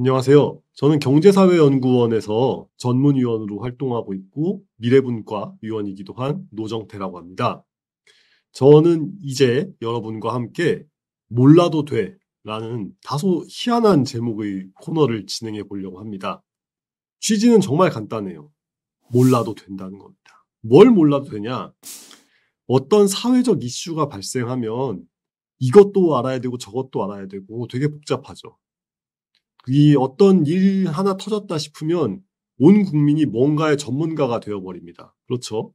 안녕하세요. 저는 경제사회연구원에서 전문위원으로 활동하고 있고 미래분과 위원이기도 한 노정태라고 합니다. 저는 이제 여러분과 함께 몰라도 돼 라는 다소 희한한 제목의 코너를 진행해 보려고 합니다. 취지는 정말 간단해요. 몰라도 된다는 겁니다. 뭘 몰라도 되냐? 어떤 사회적 이슈가 발생하면 이것도 알아야 되고 저것도 알아야 되고 되게 복잡하죠. 이 어떤 일 하나 터졌다 싶으면 온 국민이 뭔가의 전문가가 되어버립니다. 그렇죠?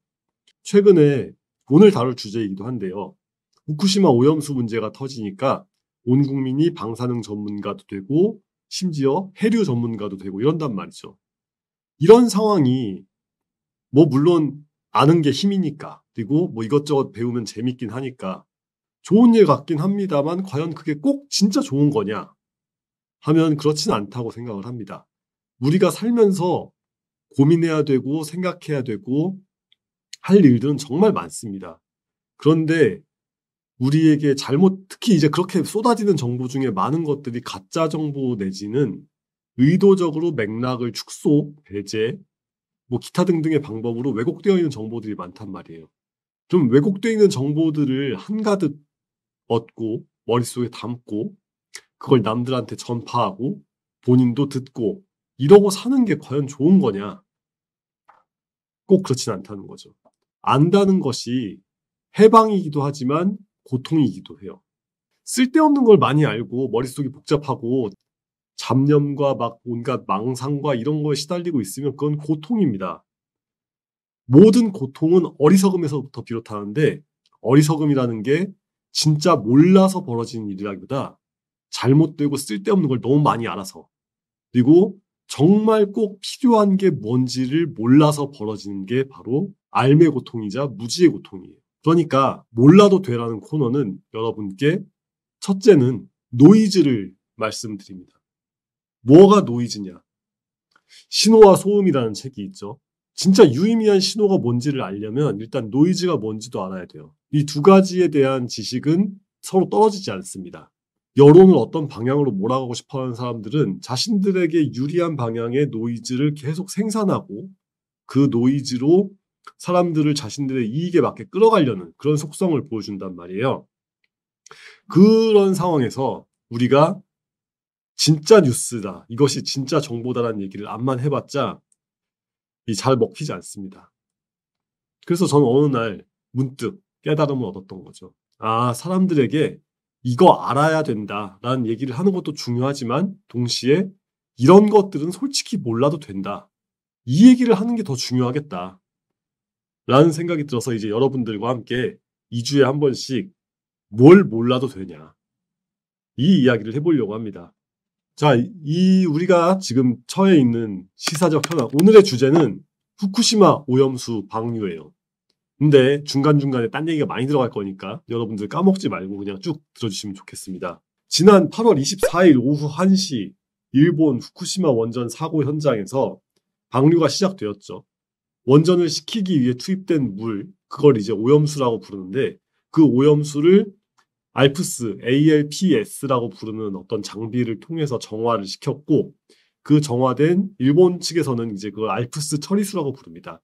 최근에 오늘 다룰 주제이기도 한데요. 후쿠시마 오염수 문제가 터지니까 온 국민이 방사능 전문가도 되고 심지어 해류 전문가도 되고 이런단 말이죠. 이런 상황이 뭐 물론 아는 게 힘이니까 그리고 뭐 이것저것 배우면 재밌긴 하니까 좋은 일 같긴 합니다만 과연 그게 꼭 진짜 좋은 거냐? 하면 그렇진 않다고 생각을 합니다. 우리가 살면서 고민해야 되고 생각해야 되고 할 일들은 정말 많습니다. 그런데 우리에게 잘못 특히 이제 그렇게 쏟아지는 정보 중에 많은 것들이 가짜 정보 내지는 의도적으로 맥락을 축소, 배제, 뭐 기타 등등의 방법으로 왜곡되어 있는 정보들이 많단 말이에요. 좀 왜곡되어 있는 정보들을 한가득 얻고 머릿속에 담고 그걸 남들한테 전파하고 본인도 듣고 이러고 사는 게 과연 좋은 거냐? 꼭 그렇진 않다는 거죠. 안다는 것이 해방이기도 하지만 고통이기도 해요. 쓸데없는 걸 많이 알고 머릿속이 복잡하고 잡념과 막 온갖 망상과 이런 거에 시달리고 있으면 그건 고통입니다. 모든 고통은 어리석음에서부터 비롯하는데 어리석음이라는 게 진짜 몰라서 벌어지는 일이라기보다 잘못되고 쓸데없는 걸 너무 많이 알아서 그리고 정말 꼭 필요한 게 뭔지를 몰라서 벌어지는 게 바로 알매 고통이자 무지의 고통이에요. 그러니까 몰라도 되라는 코너는 여러분께 첫째는 노이즈를 말씀드립니다. 뭐가 노이즈냐? 신호와 소음이라는 책이 있죠. 진짜 유의미한 신호가 뭔지를 알려면 일단 노이즈가 뭔지도 알아야 돼요. 이 두 가지에 대한 지식은 서로 떨어지지 않습니다. 여론을 어떤 방향으로 몰아가고 싶어 하는 사람들은 자신들에게 유리한 방향의 노이즈를 계속 생산하고 그 노이즈로 사람들을 자신들의 이익에 맞게 끌어가려는 그런 속성을 보여준단 말이에요. 그런 상황에서 우리가 진짜 뉴스다. 이것이 진짜 정보다라는 얘기를 암만 해봤자 잘 먹히지 않습니다. 그래서 저는 어느 날 문득 깨달음을 얻었던 거죠. 아, 사람들에게 이거 알아야 된다라는 얘기를 하는 것도 중요하지만 동시에 이런 것들은 솔직히 몰라도 된다. 이 얘기를 하는 게 더 중요하겠다. 라는 생각이 들어서 이제 여러분들과 함께 2주에 한 번씩 뭘 몰라도 되냐. 이 이야기를 해보려고 합니다. 자, 이 우리가 지금 처해 있는 시사적 현황, 오늘의 주제는 후쿠시마 오염수 방류예요. 근데 중간중간에 딴 얘기가 많이 들어갈 거니까 여러분들 까먹지 말고 그냥 쭉 들어주시면 좋겠습니다. 지난 8월 24일 오후 1시 일본 후쿠시마 원전 사고 현장에서 방류가 시작되었죠. 원전을 식히기 위해 투입된 물, 그걸 이제 오염수라고 부르는데 그 오염수를 알프스, ALPS라고 부르는 어떤 장비를 통해서 정화를 시켰고 그 정화된 일본 측에서는 이제 그걸 알프스 처리수라고 부릅니다.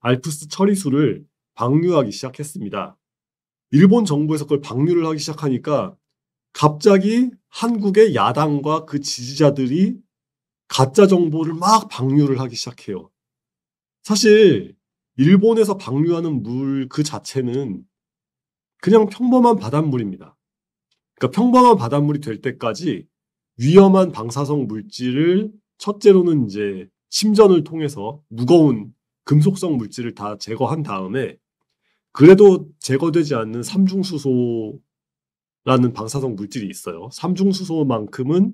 알프스 처리수를 방류하기 시작했습니다. 일본 정부에서 그걸 방류를 하기 시작하니까 갑자기 한국의 야당과 그 지지자들이 가짜 정보를 막 방류를 하기 시작해요. 사실 일본에서 방류하는 물 그 자체는 그냥 평범한 바닷물입니다. 그러니까 평범한 바닷물이 될 때까지 위험한 방사성 물질을 첫째로는 이제 침전을 통해서 무거운 금속성 물질을 다 제거한 다음에 그래도 제거되지 않는 삼중수소라는 방사성 물질이 있어요. 삼중수소만큼은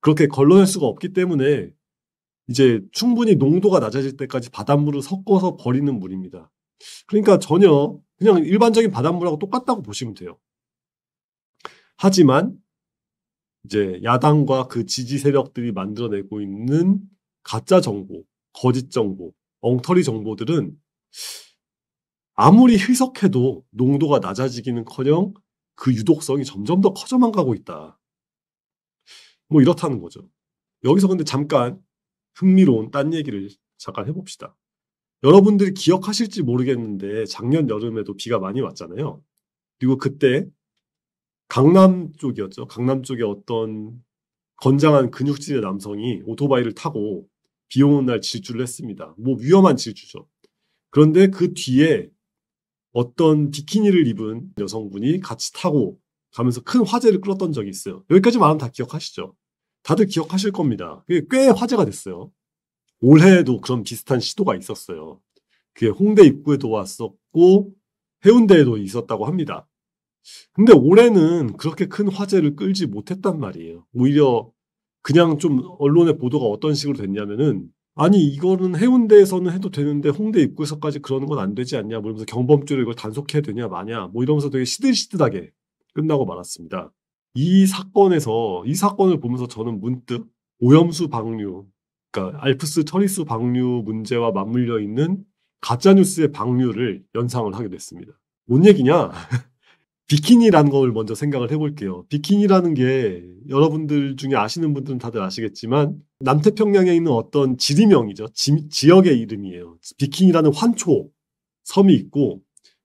그렇게 걸러낼 수가 없기 때문에 이제 충분히 농도가 낮아질 때까지 바닷물을 섞어서 버리는 물입니다. 그러니까 전혀 그냥 일반적인 바닷물하고 똑같다고 보시면 돼요. 하지만 이제 야당과 그 지지 세력들이 만들어내고 있는 가짜 정보, 거짓 정보, 엉터리 정보들은 아무리 희석해도 농도가 낮아지기는커녕 그 유독성이 점점 더 커져만 가고 있다. 뭐 이렇다는 거죠. 여기서 근데 잠깐 흥미로운 딴 얘기를 잠깐 해봅시다. 여러분들이 기억하실지 모르겠는데 작년 여름에도 비가 많이 왔잖아요. 그리고 그때 강남 쪽이었죠. 강남 쪽에 어떤 건장한 근육질의 남성이 오토바이를 타고 비 오는 날 질주를 했습니다. 뭐 위험한 질주죠. 그런데 그 뒤에 어떤 비키니를 입은 여성분이 같이 타고 가면서 큰 화제를 끌었던 적이 있어요. 여기까지 말하면 다 기억하시죠? 다들 기억하실 겁니다. 그게 꽤 화제가 됐어요. 올해에도 그런 비슷한 시도가 있었어요. 그게 홍대 입구에도 왔었고 해운대에도 있었다고 합니다. 근데 올해는 그렇게 큰 화제를 끌지 못했단 말이에요. 오히려 그냥 좀 언론의 보도가 어떤 식으로 됐냐면은 아니 이거는 해운대에서는 해도 되는데 홍대 입구에서까지 그러는 건 안 되지 않냐 뭐 이러면서 경범죄로 이걸 단속해야 되냐 마냐 뭐 이러면서 되게 시들시들하게 끝나고 말았습니다. 이 사건에서 이 사건을 보면서 저는 문득 오염수 방류 그러니까 알프스 처리수 방류 문제와 맞물려 있는 가짜뉴스의 방류를 연상을 하게 됐습니다. 뭔 얘기냐? 비키니라는 걸 먼저 생각을 해볼게요. 비키니라는 게 여러분들 중에 아시는 분들은 다들 아시겠지만 남태평양에 있는 어떤 지리명이죠. 지, 역의 이름이에요. 비키니라는 환초 섬이 있고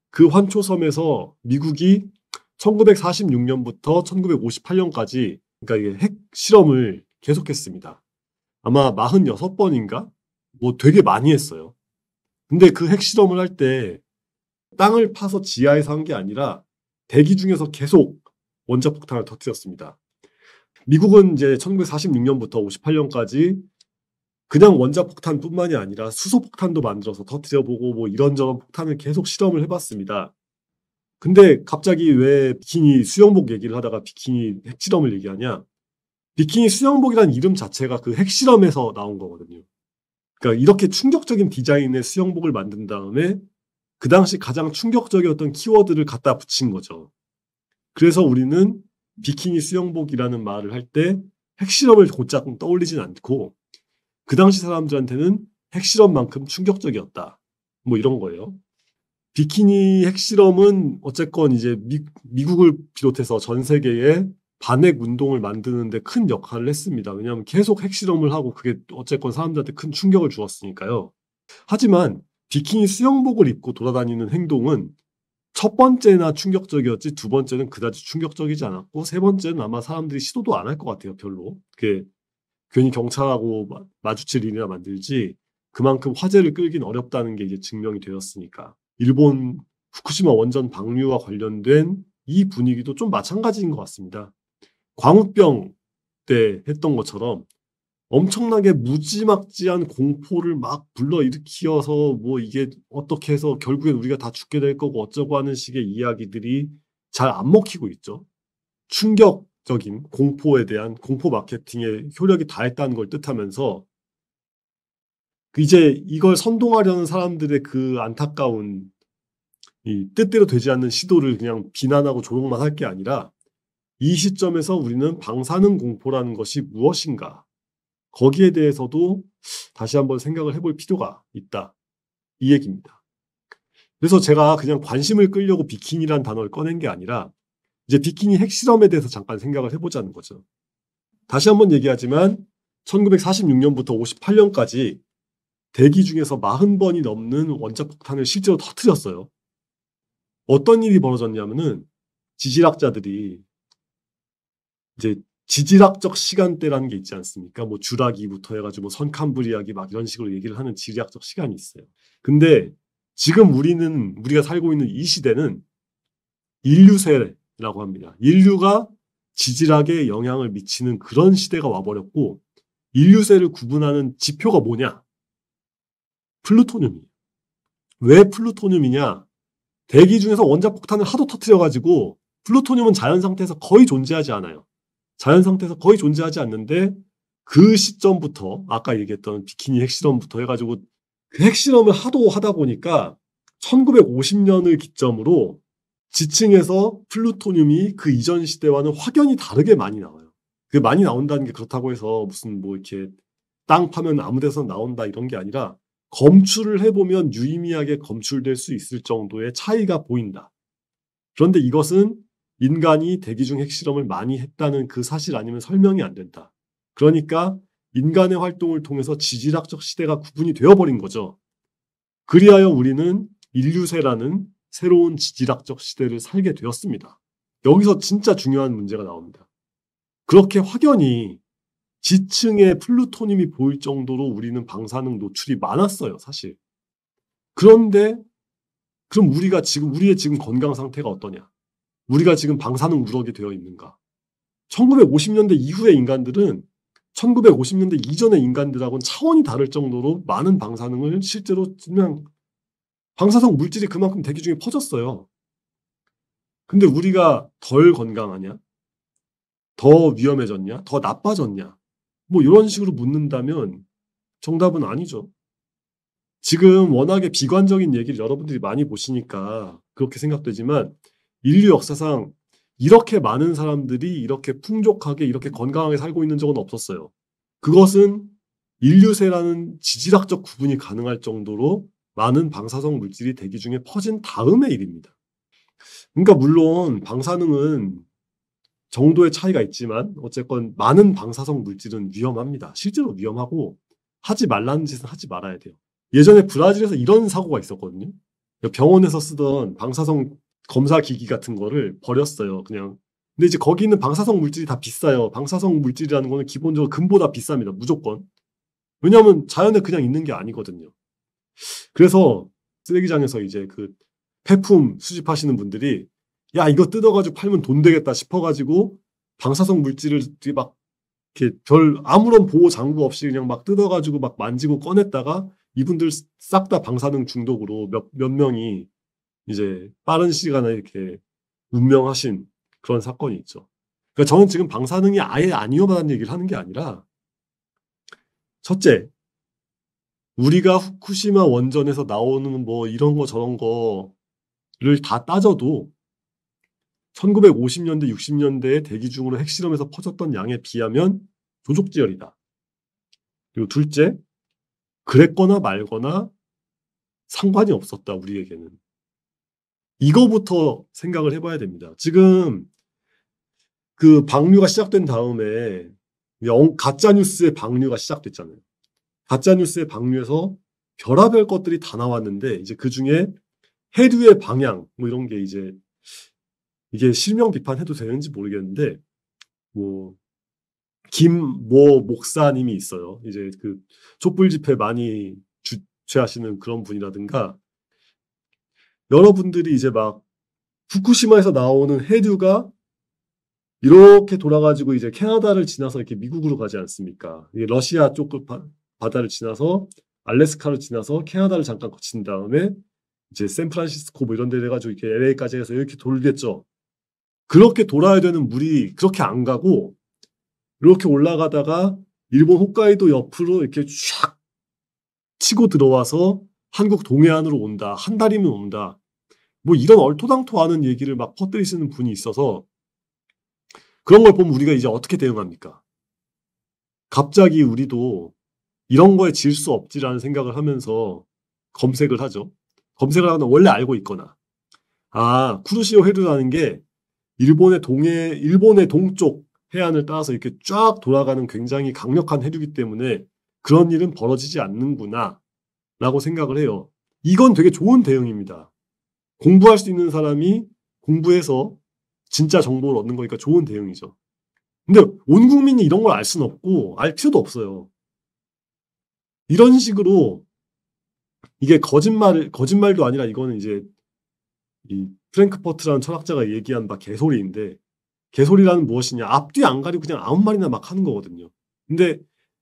그 환초 섬에서 미국이 1946년부터 1958년까지 그러니까 이게 핵 실험을 계속했습니다. 아마 46번인가? 뭐 되게 많이 했어요. 근데 그 핵 실험을 할 때 땅을 파서 지하에서 한 게 아니라 대기 중에서 계속 원자 폭탄을 터뜨렸습니다. 미국은 이제 1946년부터 58년까지 그냥 원자 폭탄뿐만이 아니라 수소 폭탄도 만들어서 터뜨려보고 뭐 이런저런 폭탄을 계속 실험을 해봤습니다. 근데 갑자기 왜 비키니 수영복 얘기를 하다가 비키니 핵실험을 얘기하냐? 비키니 수영복이란 이름 자체가 그 핵실험에서 나온 거거든요. 그러니까 이렇게 충격적인 디자인의 수영복을 만든 다음에 그 당시 가장 충격적이었던 키워드를 갖다 붙인 거죠. 그래서 우리는 비키니 수영복이라는 말을 할 때 핵실험을 곧장 떠올리진 않고 그 당시 사람들한테는 핵실험만큼 충격적이었다. 뭐 이런 거예요. 비키니 핵실험은 어쨌건 이제 미, 미국을 비롯해서 전 세계에 반핵 운동을 만드는데 큰 역할을 했습니다. 왜냐하면 계속 핵실험을 하고 그게 어쨌건 사람들한테 큰 충격을 주었으니까요. 하지만 비키니 수영복을 입고 돌아다니는 행동은 첫 번째나 충격적이었지 두 번째는 그다지 충격적이지 않았고 세 번째는 아마 사람들이 시도도 안 할 것 같아요 별로 그 괜히 경찰하고 마, 주칠 일이나 만들지 그만큼 화제를 끌긴 어렵다는 게 이제 증명이 되었으니까 일본 후쿠시마 원전 방류와 관련된 이 분위기도 좀 마찬가지인 것 같습니다 광우병 때 했던 것처럼 엄청나게 무지막지한 공포를 막 불러일으키어서 뭐 이게 어떻게 해서 결국엔 우리가 다 죽게 될 거고 어쩌고 하는 식의 이야기들이 잘 안 먹히고 있죠. 충격적인 공포에 대한 공포 마케팅의 효력이 다했다는 걸 뜻하면서 이제 이걸 선동하려는 사람들의 그 안타까운 이 뜻대로 되지 않는 시도를 그냥 비난하고 조롱만 할 게 아니라 이 시점에서 우리는 방사능 공포라는 것이 무엇인가 거기에 대해서도 다시 한번 생각을 해볼 필요가 있다. 이 얘기입니다. 그래서 제가 그냥 관심을 끌려고 비키니란 단어를 꺼낸 게 아니라 이제 비키니 핵실험에 대해서 잠깐 생각을 해보자는 거죠. 다시 한번 얘기하지만 1946년부터 58년까지 대기 중에서 40번이 넘는 원자폭탄을 실제로 터트렸어요 어떤 일이 벌어졌냐면은 지질학자들이 이제 지질학적 시간대라는 게 있지 않습니까? 뭐 주라기부터 해가지고 뭐선칸브리아기막 이런 식으로 얘기를 하는 지질학적 시간이 있어요. 근데 지금 우리는 우리가 살고 있는 이 시대는 인류세라고 합니다. 인류가 지질학에 영향을 미치는 그런 시대가 와버렸고 인류세를 구분하는 지표가 뭐냐? 플루토늄이에요. 왜 플루토늄이냐? 대기 중에서 원자폭탄을 하도 터트려가지고 플루토늄은 자연 상태에서 거의 존재하지 않아요. 자연 상태에서 거의 존재하지 않는데 그 시점부터 아까 얘기했던 비키니 핵실험부터 해가지고 그 핵실험을 하도 하다 보니까 1950년을 기점으로 지층에서 플루토늄이 그 이전 시대와는 확연히 다르게 많이 나와요. 그 많이 나온다는 게 그렇다고 해서 무슨 뭐 이렇게 땅 파면 아무 데서 나온다 이런 게 아니라 검출을 해보면 유의미하게 검출될 수 있을 정도의 차이가 보인다. 그런데 이것은 인간이 대기 중 핵실험을 많이 했다는 그 사실 아니면 설명이 안 된다. 그러니까 인간의 활동을 통해서 지질학적 시대가 구분이 되어버린 거죠. 그리하여 우리는 인류세라는 새로운 지질학적 시대를 살게 되었습니다. 여기서 진짜 중요한 문제가 나옵니다. 그렇게 확연히 지층에 플루토늄이 보일 정도로 우리는 방사능 노출이 많았어요, 사실. 그런데 그럼 우리가 지금 우리의 지금 건강 상태가 어떠냐? 우리가 지금 방사능 무럭이 되어 있는가? 1950년대 이후의 인간들은 1950년대 이전의 인간들하고는 차원이 다를 정도로 많은 방사능을 실제로 그냥 방사성 물질이 그만큼 대기 중에 퍼졌어요. 근데 우리가 덜 건강하냐? 더 위험해졌냐? 더 나빠졌냐? 뭐 이런 식으로 묻는다면 정답은 아니죠. 지금 워낙에 비관적인 얘기를 여러분들이 많이 보시니까 그렇게 생각되지만 인류 역사상 이렇게 많은 사람들이 이렇게 풍족하게 이렇게 건강하게 살고 있는 적은 없었어요. 그것은 인류세라는 지질학적 구분이 가능할 정도로 많은 방사성 물질이 대기 중에 퍼진 다음의 일입니다. 그러니까 물론 방사능은 정도의 차이가 있지만 어쨌건 많은 방사성 물질은 위험합니다. 실제로 위험하고 하지 말라는 짓은 하지 말아야 돼요. 예전에 브라질에서 이런 사고가 있었거든요. 병원에서 쓰던 방사성 검사 기기 같은 거를 버렸어요. 그냥 근데 이제 거기 있는 방사성 물질이 다 비싸요. 방사성 물질이라는 거는 기본적으로 금보다 비쌉니다. 무조건. 왜냐하면 자연에 그냥 있는 게 아니거든요. 그래서 쓰레기장에서 이제 그 폐품 수집하시는 분들이 야 이거 뜯어가지고 팔면 돈 되겠다 싶어가지고 방사성 물질을 막 이렇게 별 아무런 보호 장구 없이 그냥 막 뜯어가지고 막 만지고 꺼냈다가 이분들 싹 다 방사능 중독으로 몇, 몇 명이 이제 빠른 시간에 이렇게 운명하신 그런 사건이 있죠. 그러니까 저는 지금 방사능이 아예 아니험하다는 얘기를 하는 게 아니라 첫째, 우리가 후쿠시마 원전에서 나오는 뭐 이런 거 저런 거를 다 따져도 1950년대, 60년대에 대기 중으로 핵실험에서 퍼졌던 양에 비하면 조족지열이다. 그리고 둘째, 그랬거나 말거나 상관이 없었다, 우리에게는. 이거부터 생각을 해봐야 됩니다. 지금 그 방류가 시작된 다음에 가짜 뉴스의 방류가 시작됐잖아요. 가짜 뉴스의 방류에서 별하별 것들이 다 나왔는데 이제 그 중에 해류의 방향 뭐 이런 게 이제 이게 실명 비판해도 되는지 모르겠는데 뭐 김 모 목사님이 있어요. 이제 그 촛불 집회 많이 주최하시는 그런 분이라든가 여러분들이 이제 막 후쿠시마에서 나오는 해류가 이렇게 돌아가지고 이제 캐나다를 지나서 이렇게 미국으로 가지 않습니까? 러시아 쪽 바다를 지나서 알래스카를 지나서 캐나다를 잠깐 거친 다음에 이제 샌프란시스코 뭐 이런 데 해가지고 이렇게 LA까지 해서 이렇게 돌겠죠. 그렇게 돌아야 되는 물이 그렇게 안 가고 이렇게 올라가다가 일본 홋카이도 옆으로 이렇게 쫙 치고 들어와서 한국 동해안으로 온다. 한 달이면 온다. 뭐 이런 얼토당토하는 얘기를 막 퍼뜨리시는 분이 있어서 그런 걸 보면 우리가 이제 어떻게 대응합니까? 갑자기 우리도 이런 거에 질 수 없지라는 생각을 하면서 검색을 하죠. 검색을 하거나 원래 알고 있거나 아 쿠루시오 해류라는 게 일본의 동해 일본의 동쪽 해안을 따라서 이렇게 쫙 돌아가는 굉장히 강력한 해류기 때문에 그런 일은 벌어지지 않는구나라고 생각을 해요. 이건 되게 좋은 대응입니다. 공부할 수 있는 사람이 공부해서 진짜 정보를 얻는 거니까 좋은 대응이죠. 근데 온 국민이 이런 걸알 수는 없고 알 필요도 없어요. 이런 식으로 이게 거짓말 거짓말도 아니라 이거는 이제 이 프랭크퍼트라는 철학자가 얘기한 막 개소리인데 개소리라는 무엇이냐 앞뒤 안 가리고 그냥 아무 말이나 막 하는 거거든요. 근데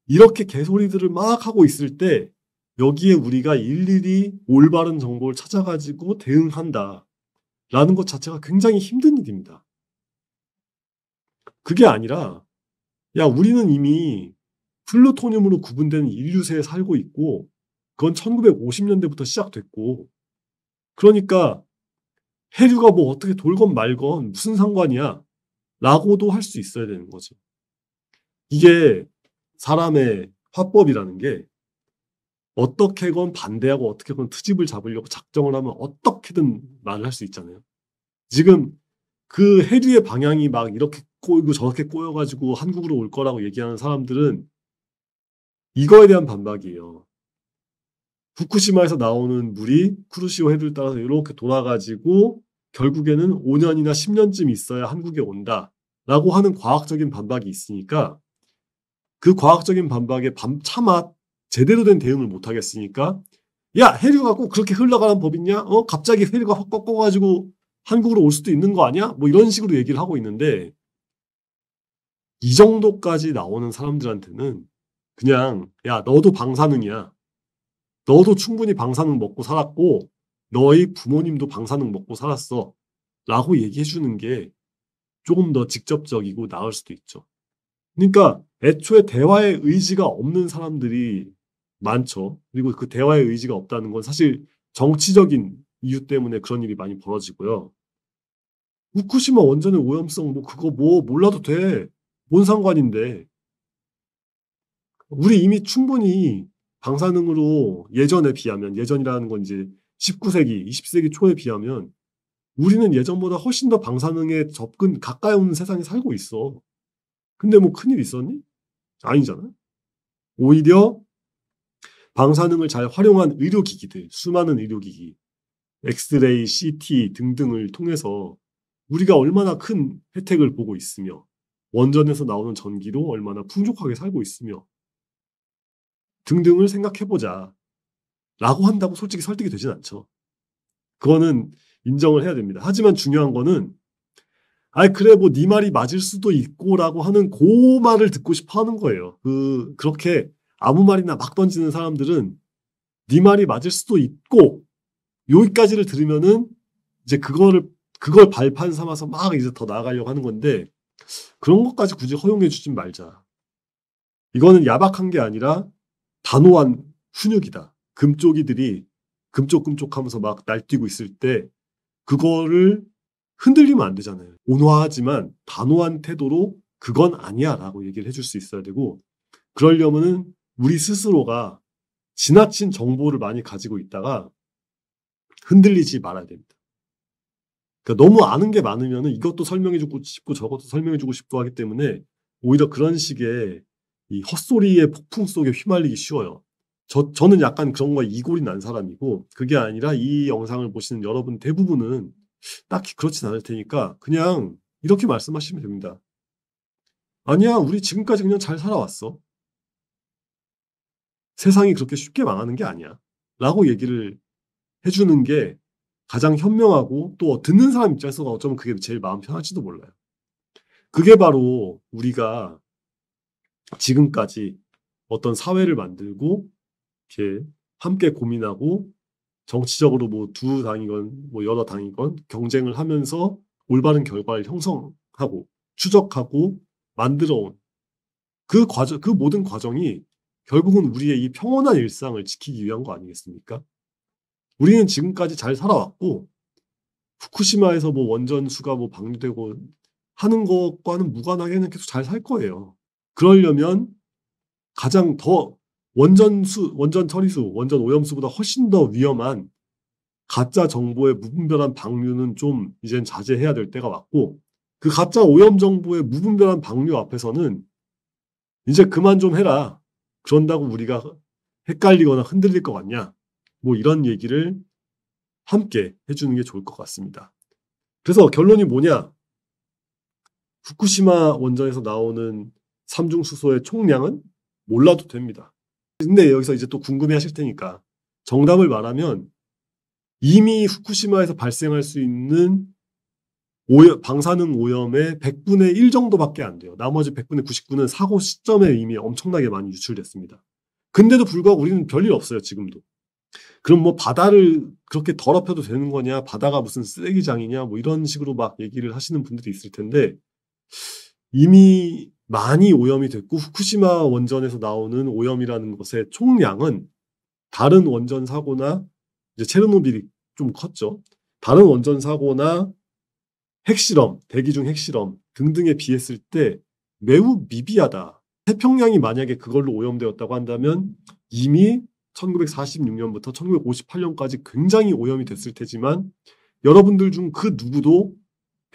이렇게 개소리들을 막 하고 있을 때 여기에 우리가 일일이 올바른 정보를 찾아가지고 대응한다. 라는 것 자체가 굉장히 힘든 일입니다. 그게 아니라, 야, 우리는 이미 플루토늄으로 구분된 인류세에 살고 있고, 그건 1950년대부터 시작됐고, 그러니까 해류가 뭐 어떻게 돌건 말건 무슨 상관이야? 라고도 할 수 있어야 되는 거죠. 이게 사람의 화법이라는 게 어떻게건 반대하고 어떻게건 트집을 잡으려고 작정을 하면 어떻게든 말을 할 수 있잖아요. 지금 그 해류의 방향이 막 이렇게 꼬이고 저렇게 꼬여가지고 한국으로 올 거라고 얘기하는 사람들은 이거에 대한 반박이에요. 후쿠시마에서 나오는 물이 크루시오 해를 류 따라서 이렇게 돌아가지고 결국에는 5년이나 10년쯤 있어야 한국에 온다. 라고 하는 과학적인 반박이 있으니까 그 과학적인 반박에 반, 차마 제대로 된 대응을 못 하겠으니까 야 해류가 꼭 그렇게 흘러가는 법 있냐? 어 갑자기 해류가 확 꺾어가지고 한국으로 올 수도 있는 거 아니야? 뭐 이런 식으로 얘기를 하고 있는데 이 정도까지 나오는 사람들한테는 그냥 야 너도 방사능이야. 너도 충분히 방사능 먹고 살았고 너희 부모님도 방사능 먹고 살았어. 라고 얘기해 주는 게 조금 더 직접적이고 나을 수도 있죠. 그러니까 애초에 대화의 의지가 없는 사람들이 많죠. 그리고 그 대화의 의지가 없다는 건 사실 정치적인 이유 때문에 그런 일이 많이 벌어지고요. 후쿠시마 원전의 오염성 뭐 그거 뭐 몰라도 돼. 뭔 상관인데. 우리 이미 충분히 방사능으로 예전에 비하면 예전이라는 건 이제 19세기, 20세기 초에 비하면 우리는 예전보다 훨씬 더 방사능에 접근 가까이 오는 세상에 살고 있어. 근데 뭐 큰일 있었니? 아니잖아. 오히려 방사능을 잘 활용한 의료기기들, 수많은 의료기기, 엑스레이, CT 등등을 통해서 우리가 얼마나 큰 혜택을 보고 있으며 원전에서 나오는 전기로 얼마나 풍족하게 살고 있으며 등등을 생각해보자 라고 한다고 솔직히 설득이 되진 않죠. 그거는 인정을 해야 됩니다. 하지만 중요한 거는 아이 그래 뭐 네 말이 맞을 수도 있고라고 하는 그 말을 듣고 싶어 하는 거예요. 그 그렇게 아무 말이나 막 던지는 사람들은 네 말이 맞을 수도 있고 여기까지를 들으면은 이제 그거를 그걸 발판 삼아서 막 이제 더 나아가려고 하는 건데 그런 것까지 굳이 허용해 주진 말자. 이거는 야박한 게 아니라 단호한 훈육이다. 금쪽이들이 금쪽금쪽하면서 막 날뛰고 있을 때 그거를 흔들리면 안 되잖아요. 온화하지만 단호한 태도로 그건 아니야라고 얘기를 해줄 수 있어야 되고 그러려면은 우리 스스로가 지나친 정보를 많이 가지고 있다가 흔들리지 말아야 됩니다. 그러니까 너무 아는 게 많으면 이것도 설명해주고 싶고 저것도 설명해주고 싶고 하기 때문에 오히려 그런 식의 이 헛소리의 폭풍 속에 휘말리기 쉬워요. 저, 저는 약간 그런 거에 이골이 난 사람이고 그게 아니라 이 영상을 보시는 여러분 대부분은 딱히 그렇진 않을 테니까 그냥 이렇게 말씀하시면 됩니다. 아니야, 우리 지금까지 그냥 잘 살아왔어. 세상이 그렇게 쉽게 망하는 게 아니야. 라고 얘기를 해주는 게 가장 현명하고 또 듣는 사람 입장에서 어쩌면 그게 제일 마음 편할지도 몰라요. 그게 바로 우리가 지금까지 어떤 사회를 만들고 이렇게 함께 고민하고 정치적으로 뭐 두 당이건 뭐 여러 당이건 경쟁을 하면서 올바른 결과를 형성하고 추적하고 만들어 온 그 과정 그 모든 과정이 결국은 우리의 이 평온한 일상을 지키기 위한 거 아니겠습니까? 우리는 지금까지 잘 살아왔고 후쿠시마에서 뭐 원전수가 뭐 방류되고 하는 것과는 무관하게는 계속 잘 살 거예요. 그러려면 가장 더 원전수, 원전 처리수, 원전 오염수보다 훨씬 더 위험한 가짜 정보의 무분별한 방류는 좀 이젠 자제해야 될 때가 왔고 그 가짜 오염 정보의 무분별한 방류 앞에서는 이제 그만 좀 해라. 그런다고 우리가 헷갈리거나 흔들릴 것 같냐? 뭐 이런 얘기를 함께 해주는 게 좋을 것 같습니다. 그래서 결론이 뭐냐? 후쿠시마 원전에서 나오는 삼중수소의 총량은 몰라도 됩니다. 근데 여기서 이제 또 궁금해 하실 테니까 정답을 말하면 이미 후쿠시마에서 발생할 수 있는 오염, 방사능 오염의 100분의 1 정도밖에 안 돼요. 나머지 100분의 99는 사고 시점에 이미 엄청나게 많이 유출됐습니다. 근데도 불구하고 우리는 별일 없어요, 지금도. 그럼 뭐 바다를 그렇게 더럽혀도 되는 거냐, 바다가 무슨 쓰레기장이냐, 뭐 이런 식으로 막 얘기를 하시는 분들이 있을 텐데, 이미 많이 오염이 됐고, 후쿠시마 원전에서 나오는 오염이라는 것의 총량은 다른 원전 사고나, 이제 체르노빌이 좀 컸죠. 다른 원전 사고나 핵실험, 대기 중 핵실험 등등에 비했을 때 매우 미비하다. 태평양이 만약에 그걸로 오염되었다고 한다면 이미 1946년부터 1958년까지 굉장히 오염이 됐을 테지만 여러분들 중 그 누구도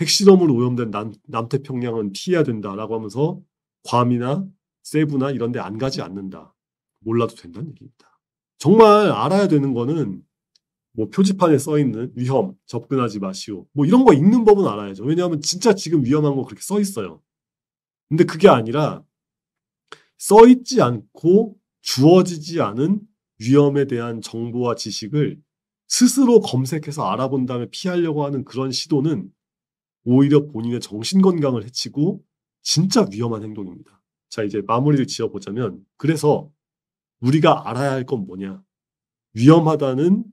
핵실험으로 오염된 남, 남태평양은 피해야 된다라고 하면서 괌이나 세부나 이런 데 안 가지 않는다. 몰라도 된다는 얘기입니다. 정말 알아야 되는 거는 뭐 표지판에 써 있는 위험 접근하지 마시오. 뭐 이런 거 읽는 법은 알아야죠. 왜냐하면 진짜 지금 위험한 거 그렇게 써 있어요. 근데 그게 아니라 써 있지 않고 주어지지 않은 위험에 대한 정보와 지식을 스스로 검색해서 알아본 다음에 피하려고 하는 그런 시도는 오히려 본인의 정신 건강을 해치고 진짜 위험한 행동입니다. 자, 이제 마무리를 지어보자면, 그래서 우리가 알아야 할 건 뭐냐? 위험하다는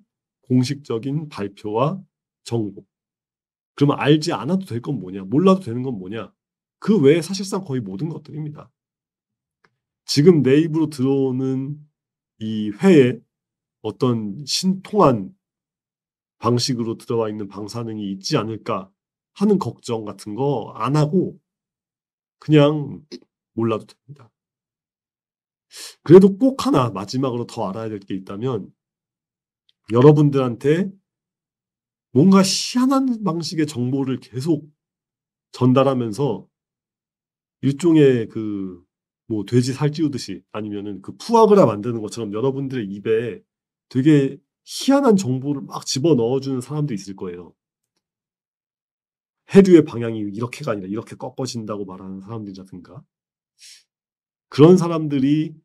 공식적인 발표와 정보. 그러면 알지 않아도 될 건 뭐냐? 몰라도 되는 건 뭐냐? 그 외에 사실상 거의 모든 것들입니다. 지금 내 입으로 들어오는 이 회에 어떤 신통한 방식으로 들어와 있는 방사능이 있지 않을까 하는 걱정 같은 거 안 하고 그냥 몰라도 됩니다. 그래도 꼭 하나 마지막으로 더 알아야 될 게 있다면 여러분들한테 뭔가 희한한 방식의 정보를 계속 전달하면서 일종의 그 뭐 돼지 살찌우듯이 아니면은 그 푸아그라 만드는 것처럼 여러분들의 입에 되게 희한한 정보를 막 집어 넣어주는 사람도 있을 거예요. 해류의 방향이 이렇게가 아니라 이렇게 꺾어진다고 말하는 사람들이라든가 그런 사람들이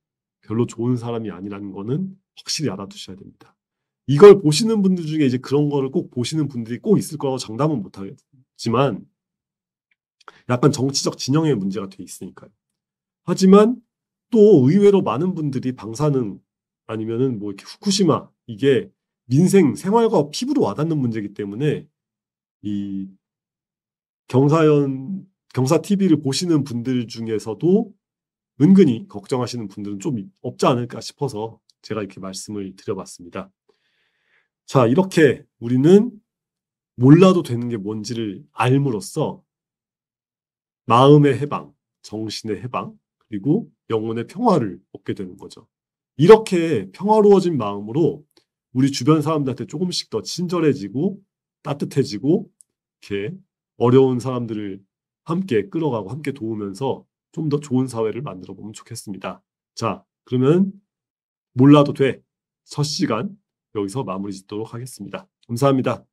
별로 좋은 사람이 아니라는 거는 확실히 알아두셔야 됩니다. 이걸 보시는 분들 중에 이제 그런 거를 꼭 보시는 분들이 꼭 있을 거라고 장담은 못 하겠지만 약간 정치적 진영의 문제가 돼 있으니까요. 하지만 또 의외로 많은 분들이 방사능 아니면은 뭐 이렇게 후쿠시마 이게 민생 생활과 피부로 와닿는 문제이기 때문에 이 경사연 경사 TV를 보시는 분들 중에서도 은근히 걱정하시는 분들은 좀 없지 않을까 싶어서 제가 이렇게 말씀을 드려봤습니다. 자, 이렇게 우리는 몰라도 되는 게 뭔지를 알므로써 마음의 해방, 정신의 해방, 그리고 영혼의 평화를 얻게 되는 거죠. 이렇게 평화로워진 마음으로 우리 주변 사람들한테 조금씩 더 친절해지고 따뜻해지고 이렇게 어려운 사람들을 함께 끌어가고 함께 도우면서 좀 더 좋은 사회를 만들어 보면 좋겠습니다. 자, 그러면 몰라도 돼. 첫 시간 여기서 마무리 짓도록 하겠습니다. 감사합니다.